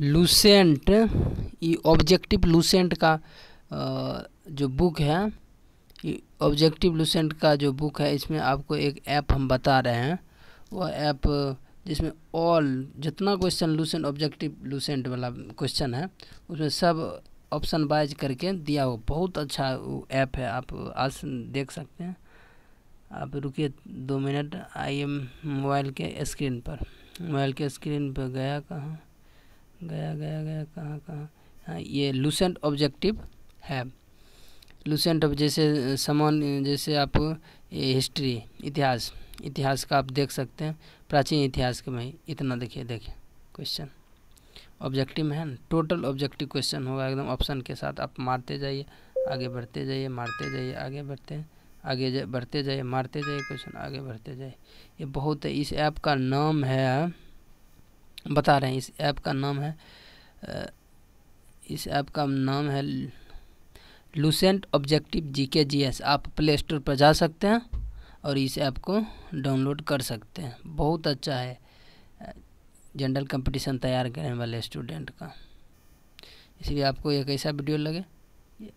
Lucent ये objective Lucent का जो बुक है ऑब्जेक्टिव लूसेंट का जो बुक है इसमें आपको एक ऐप हम बता रहे हैं वह ऐप जिसमें ऑल जितना क्वेश्चन लूसेंट ऑब्जेक्टिव लूसेंट वाला क्वेश्चन है उसमें सब ऑप्शन वाइज करके दिया हो बहुत अच्छा ऐप है आप आज देख सकते हैं आप रुकिए दो मिनट आइए मोबाइल के स्क्रीन पर मोबाइल के स्क्रीन पर गया कहाँ गया गया गया कहाँ कहाँ हाँ ये लूसेंट ऑब्जेक्टिव है लूसेंट ऑब जैसे समान जैसे आप हिस्ट्री इतिहास इतिहास का आप देख सकते हैं प्राचीन इतिहास के में इतना देखिए देखिए क्वेश्चन ऑब्जेक्टिव है ना टोटल ऑब्जेक्टिव क्वेश्चन होगा एकदम ऑप्शन के साथ आप मारते जाइए आगे बढ़ते जाइए मारते जाइए आगे बढ़ते आगे जा, बढ़ते जाइए मारते जाइए क्वेश्चन आगे बढ़ते जाइए ये बहुत इस ऐप का नाम है बता रहे हैं इस ऐप का नाम है इस ऐप का नाम है Lucent objective G K G S आप प्ले स्टोर पर जा सकते हैं और इस ऐप को डाउनलोड कर सकते हैं बहुत अच्छा है जनरल कंपटीशन तैयार करने वाले स्टूडेंट का इसलिए आपको यह कैसा वीडियो लगे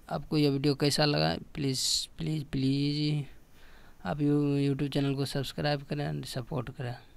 आपको यह वीडियो कैसा लगा प्लीज़ प्लीज़ प्लीज़ आप यूट्यूब चैनल को सब्सक्राइब करें सपोर्ट करें